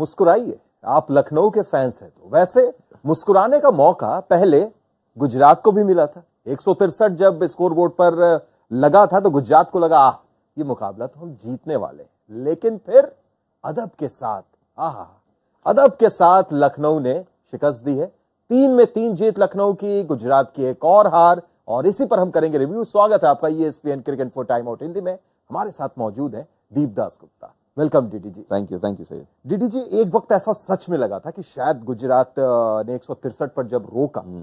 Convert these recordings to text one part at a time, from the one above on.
मुस्कुराइए आप लखनऊ के फैंस हैं तो वैसे मुस्कुराने का मौका पहले गुजरात को भी मिला था एक जब स्कोरबोर्ड पर लगा था तो गुजरात को लगा आह ये मुकाबला तो हम जीतने वाले हैं लेकिन फिर अदब के साथ आह अदब के साथ लखनऊ ने शिकस्त दी है तीन में तीन जीत लखनऊ की गुजरात की एक और हार और इसी पर हम करेंगे रिव्यू स्वागत है आपका ये cricket for time out Hindi में हमारे साथ मौजूद है Deepdas Gupta welcome DD ji thank you thank you sir DD ji एक वक्त ऐसा सच में लगा था कि शायद गुजरात ने एक पर जब रोका हम्म।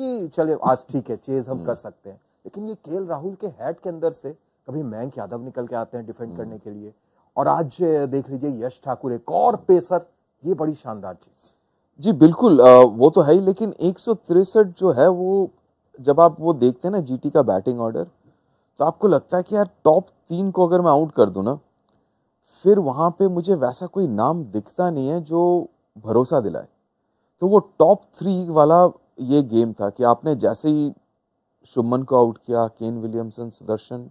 कि चले आज ठीक है चेज हम हम्म। कर सकते हैं लेकिन ये के राहुल के हेड के अंदर से कभी मैंक यादव निकल के आते हैं डिफेंड हम्म। करने के लिए और आज देख लीजिए यश ठाकुर एक और पेसर ये बड़ी शानदार चीज जी बिल्कुल वो तो है ही लेकिन एक जो है वो जब आप वो देखते हैं ना जीटी का बैटिंग ऑर्डर तो आपको लगता है कि यार टॉप तीन को अगर मैं आउट कर दूँ ना फिर वहाँ पे मुझे वैसा कोई नाम दिखता नहीं है जो भरोसा दिलाए तो वो टॉप थ्री वाला ये गेम था कि आपने जैसे ही शुभमन को आउट किया केन विलियमसन सुदर्शन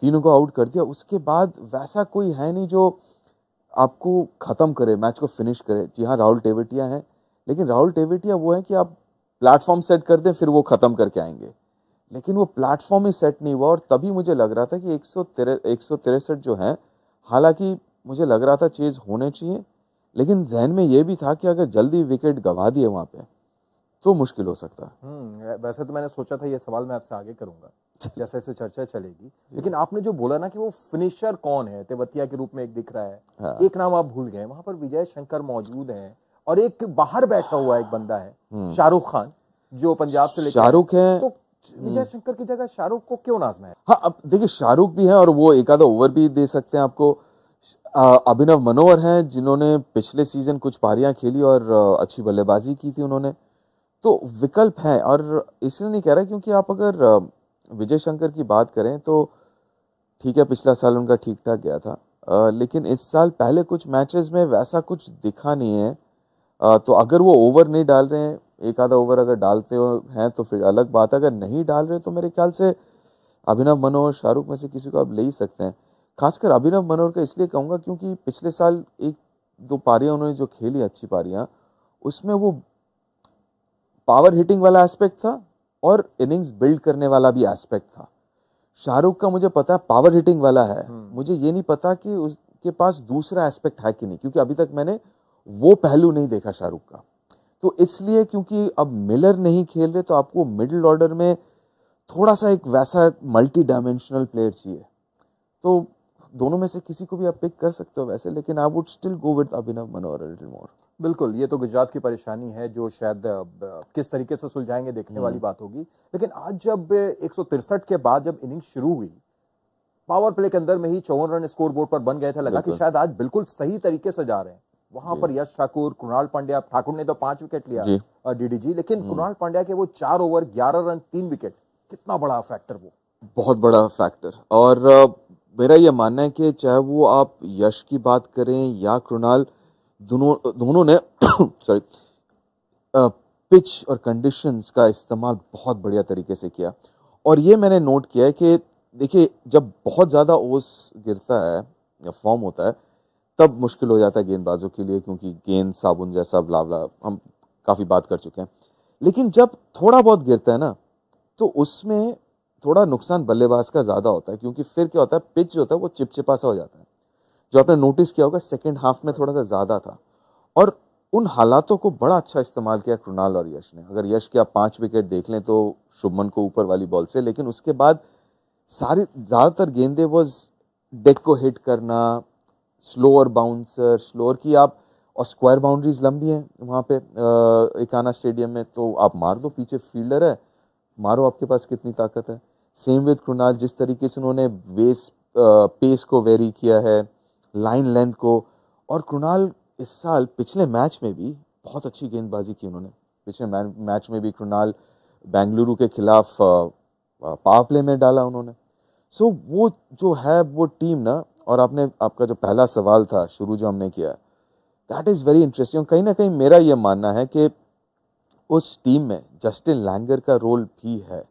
तीनों को आउट कर दिया उसके बाद वैसा कोई है नहीं जो आपको ख़त्म करे मैच को फिनिश करे जी हाँ राहुल टेवटिया हैं लेकिन राहुल टेवटिया वो है कि आप प्लेटफॉर्म सेट कर दें फिर वो ख़त्म करके आएंगे लेकिन वो प्लेटफॉर्म ही सेट नहीं हुआ और तभी मुझे लग रहा था कि एक सौ जो हैं हालांकि मुझे लग रहा था चेज होने चाहिए लेकिन जहन में यह भी था कि अगर जल्दी विकेट गवा दिए वहाँ पे तो मुश्किल हो सकता है हम्म, वैसे तो मैंने सोचा था ये सवाल मैं आपसे आगे करूंगा जैसे जैसे चर्चा चलेगी लेकिन आपने जो बोला ना कि वो फिनिशर कौन है तेवतिया के रूप में एक दिख रहा है हाँ। एक नाम आप भूल गए वहां पर विजय शंकर मौजूद हैं और एक बाहर बैठा हुआ एक बंदा है हम्म। शाहरुख खान जो पंजाब से शाहरुख है तो विजय शंकर की जगह शाहरुख को क्यों नाजमा है हाँ अब देखिए शाहरुख भी है और वो एक आधा ओवर भी दे सकते हैं आपको अभिनव मनोहर हैं जिन्होंने पिछले सीजन कुछ पारियां खेली और अच्छी बल्लेबाजी की थी उन्होंने तो विकल्प हैं और इसलिए नहीं कह रहा क्योंकि आप अगर विजय शंकर की बात करें तो ठीक है पिछला साल उनका ठीक ठाक गया था आ, लेकिन इस साल पहले कुछ मैचेस में वैसा कुछ दिखा नहीं है आ, तो अगर वो ओवर नहीं डाल रहे हैं एक आधा ओवर अगर डालते हो हैं तो फिर अलग बात है अगर नहीं डाल रहे तो मेरे ख्याल से अभिनव मनोहर शाहरुख में से किसी को आप ले ही सकते हैं खासकर अभिनव मनोहर का इसलिए कहूँगा क्योंकि पिछले साल एक दो पारियाँ उन्होंने जो खेली अच्छी पारियाँ उसमें वो पावर हिटिंग वाला एस्पेक्ट था और इनिंग्स बिल्ड करने वाला भी एस्पेक्ट था शाहरुख का मुझे पता है पावर हिटिंग वाला है हम्म। मुझे ये नहीं पता कि उसके पास दूसरा एस्पेक्ट है कि नहीं क्योंकि अभी तक मैंने वो पहलू नहीं देखा शाहरुख का तो इसलिए क्योंकि अब मिलर नहीं खेल रहे तो आपको मिडिल ऑर्डर में थोड़ा सा एक वैसा मल्टी डायमेंशनल प्लेयर चाहिए तो दोनों में से किसी को भी आप पिक कर सकते हो वैसे लेकिन I would still go with Abhinav Manohar little more बिल्कुल ये तो गुजरात की परेशानी है जो शायद किस तरीके से सुलझाएंगे देखने वाली हम्म। बात होगी लेकिन आज जब एक के बाद जब इनिंग शुरू हुई पावर प्ले के अंदर में ही चौवन रन स्कोर बोर्ड पर बन गए थे लगा कि शायद आज बिल्कुल सही तरीके से जा रहे हैं वहां पर यश ठाकुर कृणाल पांड्या ठाकुर ने तो पांच विकेट लिया डीडी जी लेकिन हम्म। कृणाल पांड्या के वो चार ओवर ग्यारह रन तीन विकेट कितना बड़ा फैक्टर वो बहुत बड़ा फैक्टर और मेरा ये मानना है कि चाहे वो आप यश की बात करें या कृणाल दोनों दोनों ने सॉरी पिच और कंडीशंस का इस्तेमाल बहुत बढ़िया तरीके से किया और ये मैंने नोट किया है कि देखिए जब बहुत ज़्यादा ओस गिरता है या फॉर्म होता है तब मुश्किल हो जाता है गेंदबाजों के लिए क्योंकि गेंद साबुन जैसा लावला हम काफ़ी बात कर चुके हैं लेकिन जब थोड़ा बहुत गिरता है ना तो उसमें थोड़ा नुकसान बल्लेबाज का ज़्यादा होता है क्योंकि फिर क्या होता है पिच जो होता है वो चिपचिपा सा हो जाता है जो आपने नोटिस किया होगा सेकेंड हाफ में थोड़ा सा ज़्यादा था और उन हालातों को बड़ा अच्छा इस्तेमाल किया कृणाल और यश ने अगर यश के आप पाँच विकेट देख लें तो शुभमन को ऊपर वाली बॉल से लेकिन उसके बाद सारी ज़्यादातर गेंदे वॉज डेक को हिट करना स्लोअर बाउंसर स्लोअर की आप और स्क्वायर बाउंड्रीज लंबी हैं वहाँ पे इकाना स्टेडियम में तो आप मार दो पीछे फील्डर है मारो आपके पास कितनी ताकत है सेम विद कृणाल जिस तरीके से उन्होंने बेस पेस को वेरी किया है लाइन लेंथ को और कृणाल इस साल पिछले मैच में भी बहुत अच्छी गेंदबाजी की उन्होंने पिछले मैच में भी कृणाल बेंगलुरु के खिलाफ पावर प्ले में डाला उन्होंने सो so, वो जो है वो टीम ना और आपने आपका जो पहला सवाल था शुरू जो हमने किया दैट इज़ वेरी इंटरेस्टिंग कहीं ना कहीं मेरा ये मानना है कि उस टीम में जस्टिन लैंगर का रोल भी है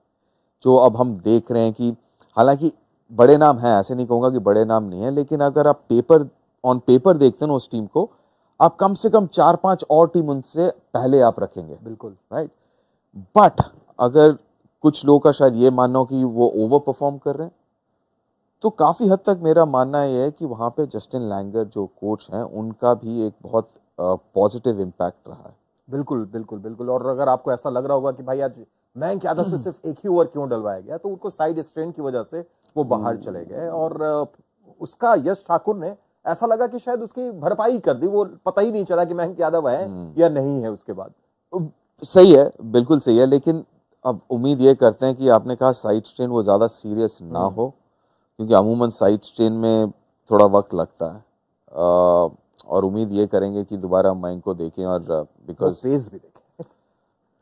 जो अब हम देख रहे हैं कि हालांकि बड़े नाम हैं ऐसे नहीं कहूँगा कि बड़े नाम नहीं हैं लेकिन अगर आप पेपर ऑन पेपर देखते हैं ना उस टीम को आप कम से कम चार पांच और टीम उनसे पहले आप रखेंगे बिल्कुल राइट बट अगर कुछ लोगों का शायद ये मानना हो कि वो ओवर परफॉर्म कर रहे हैं तो काफ़ी हद तक मेरा मानना यह है कि वहाँ पे जस्टिन लैंगर जो कोच हैं उनका भी एक बहुत पॉजिटिव इम्पैक्ट रहा है बिल्कुल बिल्कुल बिल्कुल और अगर आपको ऐसा लग रहा होगा कि भाई आज मैं क्या से हम्म। सिर्फ एक ही ओवर क्यों डलवाया गया तो उनको साइड स्ट्रेन की वजह से वो बाहर चले हम्म। गए और उसका यश ठाकुर ने ऐसा लगा कि शायद उसकी भरपाई कर दी वो पता ही नहीं चला कि मयंक यादव है हम्म। या नहीं है उसके बाद सही है बिल्कुल सही है लेकिन अब उम्मीद ये करते हैं कि आपने कहा साइड स्ट्रेन वो ज्यादा सीरियस ना हो क्योंकि अमूमन साइड स्ट्रेन में थोड़ा वक्त लगता है आ, और उम्मीद ये करेंगे कि दोबारा हम को देखें और बिकॉज पेस भी देखें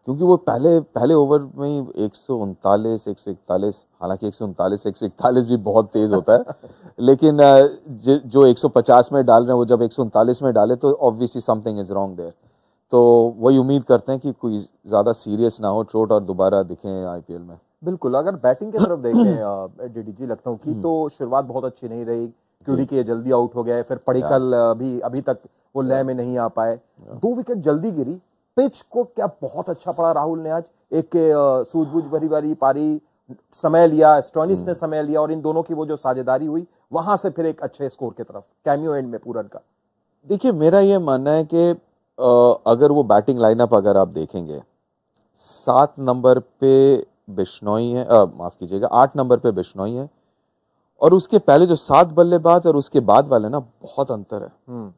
क्योंकि वो पहले पहले ओवर में ही एक सौ उनतालीस एक सौ इकतालीस हालांकि एक सौ उनतालीस एक सौ इकतालीस भी बहुत तेज़ होता है लेकिन ज, जो एक सौ पचास में डाल रहे हैं वो जब एक सौ उनतालीस में डाले तो obviously something is wrong there तो वही उम्मीद करते हैं कि कोई ज़्यादा सीरियस ना हो चोट और दोबारा दिखें आई में बिल्कुल अगर बैटिंग की तरफ देखें डीडीजी लखनऊ की हम्म। तो शुरुआत बहुत अच्छी नहीं रही क्योंकि के जल्दी आउट हो गए फिर अच्छा। पड़ीकल भी अभी तक वो लय हाँ। में नहीं आ पाए हाँ। दो विकेट जल्दी गिरी पिच को क्या बहुत अच्छा पड़ा राहुल ने आज एक के सूझबूझ भरी भरी पारी समय लिया स्टोनिस ने हम्म। समय लिया और इन दोनों की वो जो साझेदारी हुई वहां से फिर एक अच्छे स्कोर की तरफ कैमियो एंड में पूरन का देखिए मेरा ये मानना है कि अगर वो बैटिंग लाइनअप अगर आप देखेंगे सात नंबर पे बिश्नोई है माफ़ कीजिएगा आठ नंबर पे बिश्नोई है और उसके पहले जो सात बल्लेबाज और उसके बाद वाले ना बहुत अंतर है हम्म।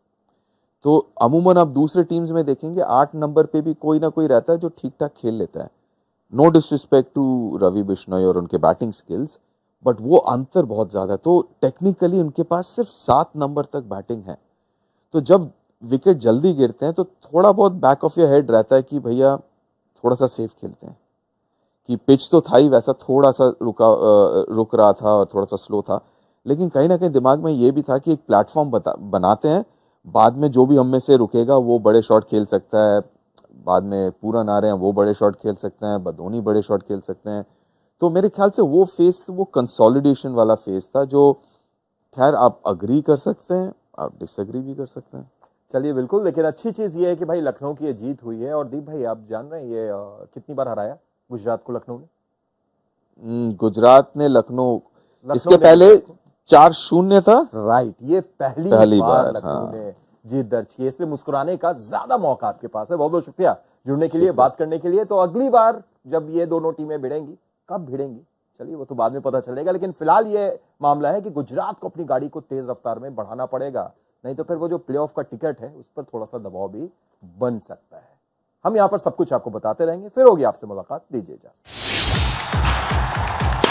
तो अमूमन आप दूसरे टीम्स में देखेंगे आठ नंबर पे भी कोई ना कोई रहता है जो ठीक ठाक खेल लेता है no disrespect to Ravi Bishnoi और उनके बैटिंग स्किल्स बट वो अंतर बहुत ज़्यादा तो टेक्निकली उनके पास सिर्फ सात नंबर तक बैटिंग है तो जब विकेट जल्दी गिरते हैं तो थोड़ा बहुत बैक ऑफ योर हेड रहता है कि भैया थोड़ा सा सेफ खेलते हैं कि पिच तो था ही वैसा थोड़ा सा रुका रुक रहा था और थोड़ा सा स्लो था लेकिन कहीं ना कहीं दिमाग में ये भी था कि एक प्लेटफॉर्म बनाते हैं बाद में जो भी हम में से रुकेगा वो बड़े शॉट खेल सकता है बाद में पूरा आ रहे हैं वो बड़े शॉट खेल सकते हैं बदोनी बड़े शॉट खेल सकते हैं तो मेरे ख्याल से वो फेज़ वो कंसोलिडेशन वाला फेज़ था जो खैर आप अग्री कर सकते हैं आप डिसअग्री भी कर सकते हैं चलिए बिल्कुल लेकिन अच्छी चीज़ ये है कि भाई लखनऊ की ये जीत हुई है और दीप भाई आप जान रहे हैं ये कितनी बार हराया गुजरात को लखनऊ ने हम्म, गुजरात ने लखनऊ इसके पहले चार शून्य था राइट ये पहली, पहली बार, बार लखनऊ हाँ। ने जीत दर्ज की इसलिए मुस्कुराने का ज्यादा मौका आपके पास है बहुत बहुत शुक्रिया जुड़ने के लिए बात करने के लिए तो अगली बार जब ये दोनों टीमें भिड़ेंगी कब भिड़ेंगी चलिए वो तो बाद में पता चलेगा लेकिन फिलहाल ये मामला है कि गुजरात को अपनी गाड़ी को तेज रफ्तार में बढ़ाना पड़ेगा नहीं तो फिर वो जो प्ले का टिकट है उस पर थोड़ा सा दबाव भी बन सकता है हम यहां पर सब कुछ आपको बताते रहेंगे फिर होगी आपसे मुलाकात दीजिए इजाजत